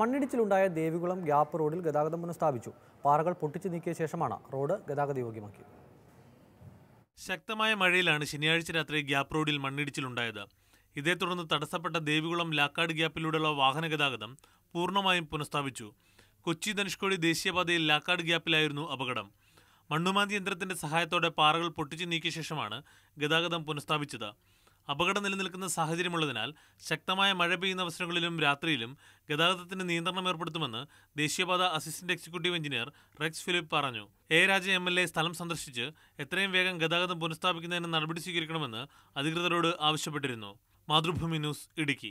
മണ്ണിടിച്ചിലുണ്ടായ Devikulam gap റോഡിൽ ഗതാഗതം പുനഃസ്ഥാപിച്ചു പാറകൾ പൊട്ടിച്ചു നീക്കിയ ശേഷമാണ് റോഡ് യോഗ്യമാക്കിയത് ശക്തമായ മഴയിലാണ് ശനിയാഴ്ച രാത്രി ഗ്യാപ്പ് റോഡിൽ മണ്ണിടിച്ചിലുണ്ടായത് ഇതേ തുടർന്ന് തടസ്സപ്പെട്ട ദേവികുളം ലാക്കാട് ഗ്യാപ്പിലൂടെയുള്ള വാഹന ഗതാഗതം പൂർണ്ണമായും പുനഃസ്ഥാപിച്ചു കൊച്ചി ധനുഷ്കോടി ദേശീയപാതയിൽ ലാക്കാട് ഗ്യാപ്പിലായിരുന്നു അപകടം മണ്ണുമാന്തി യന്ത്രത്തിന്റെ സഹായത്തോടെ പാറകൾ പൊട്ടിച്ചു നീക്കിയ ശേഷമാണ് ഗതാഗതം പുനഃസ്ഥാപിച്ചത് അപകടം നിലനിൽക്കുന്ന സാഹചര്യമുള്ളതിനാൽ ശക്തമായ മഴ പെയ്യുന്ന അവസരങ്ങളിലും രാത്രിയിലും ഗതാഗതത്തിന് നിയന്ത്രണം ഏർപ്പെടുത്തുമെന്ന് ദേശീയപാത assistant executive engineer Rex Philip പറഞ്ഞു A Raja M L A സ്ഥലം സന്ദർശിച്ച് എത്രയും വേഗം ഗതാഗതം പുനഃസ്ഥാപിക്കുന്നതിന് നടപടി സ്വീകരിക്കണമെന്ന് അധികൃതരോട് ആവശ്യപ്പെട്ടിരുന്നു മാതൃഭൂമി ന്യൂസ് ഇടുക്കി